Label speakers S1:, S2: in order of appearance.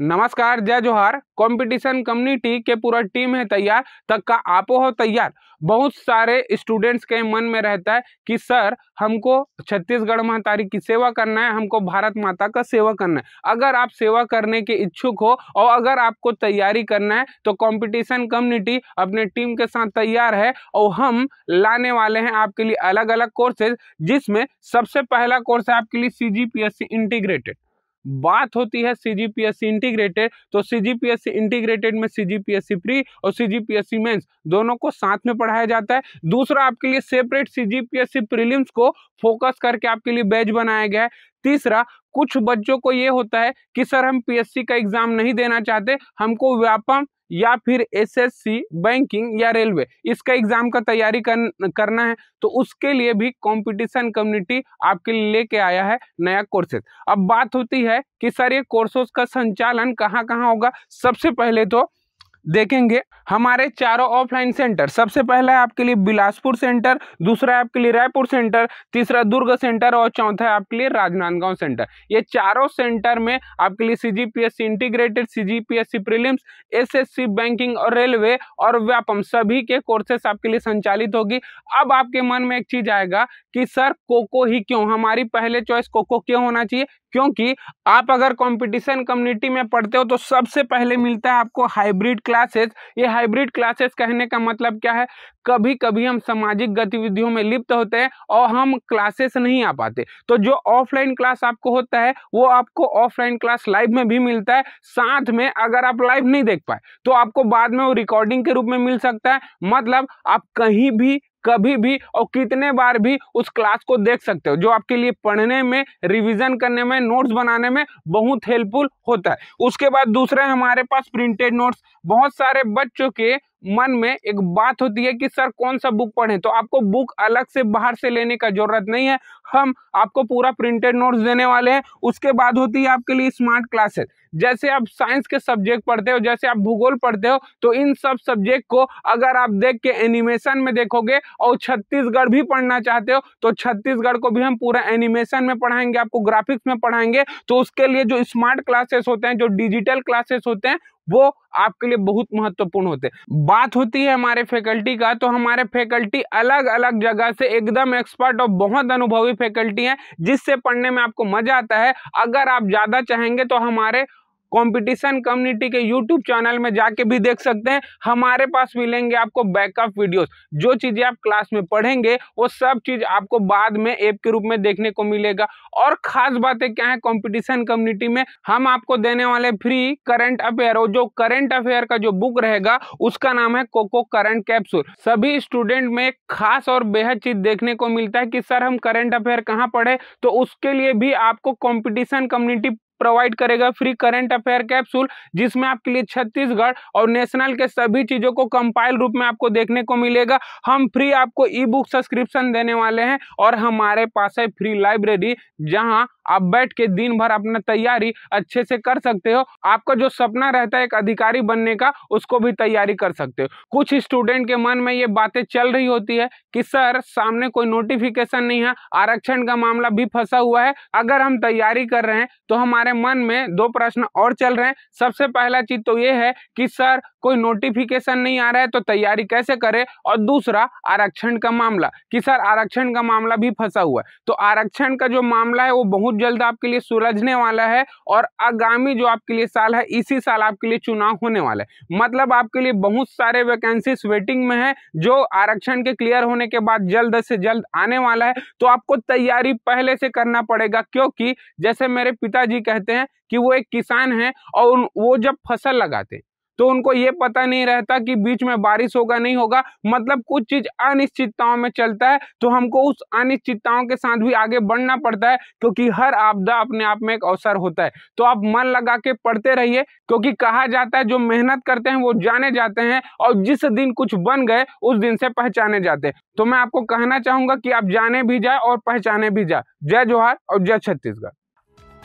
S1: नमस्कार जय जोहार कंपटीशन कम्युनिटी के पूरा टीम है तैयार तक का आपो हो तैयार बहुत सारे स्टूडेंट्स के मन में रहता है कि सर हमको छत्तीसगढ़ महतारी की सेवा करना है हमको भारत माता का सेवा करना है अगर आप सेवा करने के इच्छुक हो और अगर आपको तैयारी करना है तो कंपटीशन कम्युनिटी अपने टीम के साथ तैयार है और हम लाने वाले हैं आपके लिए अलग अलग कोर्सेज जिसमें सबसे पहला कोर्स है आपके लिए सी इंटीग्रेटेड बात होती है सीजीपीएससी इंटीग्रेटेड तो सीजीपीएससी इंटीग्रेटेड में सीजीपीएससी प्री और सीजीपीएससी मेंस दोनों को साथ में पढ़ाया जाता है दूसरा आपके लिए सेपरेट सीजीपीएससी प्रीलिम्स को फोकस करके आपके लिए बैच बनाया गया है तीसरा कुछ बच्चों को ये होता है कि सर हम पीएससी का एग्जाम नहीं देना चाहते हमको व्यापम या फिर एसएससी बैंकिंग या रेलवे इसका एग्जाम का तैयारी कर, करना है तो उसके लिए भी कंपटीशन कम्युनिटी आपके लिए लेके आया है नया कोर्सेज अब बात होती है कि सर ये कोर्सेज का संचालन कहाँ कहाँ होगा सबसे पहले तो देखेंगे हमारे चारों ऑफलाइन सेंटर सबसे पहला है आपके लिए बिलासपुर सेंटर दूसरा है आपके लिए रायपुर सेंटर तीसरा दुर्ग सेंटर और चौथा है आपके लिए राजनांदगांव सेंटर ये चारों सेंटर में आपके लिए CGPSC integrated CGPSC prelims SSC banking और रेलवे और व्यापम सभी के कोर्सेस आपके लिए संचालित होगी अब आपके मन में एक चीज आएगा कि सर कोको ही क्यों हमारी पहले चॉइस कोको क्यों होना चाहिए क्योंकि आप अगर कॉम्पिटिशन कम्युनिटी में पढ़ते हो तो सबसे पहले मिलता है आपको हाइब्रिड क्लास क्लासेस ये हाइब्रिड क्लासेस कहने का मतलब क्या है कभी कभी हम सामाजिक गतिविधियों में लिप्त होते हैं और हम क्लासेस नहीं आ पाते तो जो ऑफलाइन क्लास आपको होता है वो आपको ऑफलाइन क्लास लाइव में भी मिलता है साथ में अगर आप लाइव नहीं देख पाए तो आपको बाद में वो रिकॉर्डिंग के रूप में मिल सकता है मतलब आप कहीं भी कभी भी और कितने बार भी उस क्लास को देख सकते हो जो आपके लिए पढ़ने में रिविजन करने में नोट्स बनाने में बहुत हेल्पफुल होता है उसके बाद दूसरा हमारे पास प्रिंटेड नोट्स बहुत सारे बच्चों के मन में एक बात होती है कि सर कौन सा बुक पढ़ें तो आपको बुक अलग से बाहर से लेने का जरूरत नहीं है हम आपको पूरा प्रिंटेड नोट्स देने वाले हैं उसके बाद होती है आपके लिए स्मार्ट क्लासेस जैसे आप साइंस के सब्जेक्ट पढ़ते हो जैसे आप भूगोल पढ़ते हो तो इन सब सब्जेक्ट को अगर आप देख के एनिमेशन में देखोगे और छत्तीसगढ़ भी पढ़ना चाहते हो तो छत्तीसगढ़ को भी हम पूरा एनिमेशन में पढ़ाएंगे आपको ग्राफिक्स में पढ़ाएंगे तो उसके लिए जो स्मार्ट क्लासेस होते हैं जो डिजिटल क्लासेस होते हैं वो आपके लिए बहुत महत्वपूर्ण होते हैं बात होती है हमारे फैकल्टी का तो हमारे फैकल्टी अलग अलग जगह से एकदम एक्सपर्ट और बहुत अनुभवी फैकल्टी हैं जिससे पढ़ने में आपको मजा आता है अगर आप ज़्यादा चाहेंगे तो हमारे कंपटीशन कम्युनिटी के यूट्यूब चैनल में जाके भी देख सकते हैं हमारे पास मिलेंगे आपको बैकअप वीडियोस जो चीज़ें आप क्लास में पढ़ेंगे वो सब चीज़ आपको बाद में ऐप के रूप में देखने को मिलेगा और खास बातें क्या है कॉम्पिटिशन कम्युनिटी में हम आपको देने वाले फ्री करंट अफेयर और जो करंट अफेयर का जो बुक रहेगा उसका नाम है कोको करंट कैप्सूल सभी स्टूडेंट में खास और बेहद चीज देखने को मिलता है कि सर हम करंट अफेयर कहाँ पढ़े तो उसके लिए भी आपको कंपटीशन कम्युनिटी प्रोवाइड करेगा फ्री करंट अफेयर कैप्सूल जिसमें आपके लिए छत्तीसगढ़ और नेशनल के सभी चीज़ों को कंपाइल रूप में आपको देखने को मिलेगा हम फ्री आपको ई बुक सब्सक्रिप्शन देने वाले हैं और हमारे पास है फ्री लाइब्रेरी जहाँ आप बैठ के दिन भर अपना तैयारी अच्छे से कर सकते हो आपका जो सपना रहता है एक अधिकारी बनने का उसको भी तैयारी कर सकते हो कुछ स्टूडेंट के मन में ये बातें चल रही होती है कि सर सामने कोई नोटिफिकेशन नहीं है आरक्षण का मामला भी फंसा हुआ है अगर हम तैयारी कर रहे हैं तो हमारे हमारे मन में दो प्रश्न और चल रहे हैं सबसे पहला चीज तो ये है कि सर कोई नोटिफिकेशन नहीं आ रहा है तो तैयारी कैसे करें और दूसरा आरक्षण का मामला कि सर आरक्षण का मामला भी फंसा हुआ है तो आरक्षण का जो मामला है वो बहुत जल्द आपके लिए सुलझने वाला है और आगामी जो आपके लिए साल है इसी साल आपके लिए चुनाव होने वाला है मतलब आपके लिए बहुत सारे वैकेंसी वेटिंग में है जो आरक्षण के क्लियर होने के बाद जल्द से जल्द आने वाला है तो आपको तैयारी पहले से करना पड़ेगा क्योंकि जैसे मेरे पिताजी कह रहते हैं कि वो एक किसान है और वो जब फसल लगाते तो उनको ये पता नहीं रहता कि बीच में बारिश होगा नहीं होगा मतलब कुछ चीज़ अनिश्चितताओं में चलता है तो हमको उस अनिश्चितताओं के साथ भी आगे बढ़ना पड़ता है क्योंकि हर आपदा अपने आप में एक अवसर होता है तो आप मन लगा के पढ़ते रहिए क्योंकि कहा जाता है जो मेहनत करते हैं वो जाने जाते हैं और जिस दिन कुछ बन गए उस दिन से पहचाने जाते हैं तो मैं आपको कहना चाहूंगा कि आप जाने भी जाए और पहचाने भी जाए जय जोहार और जय छत्तीसगढ़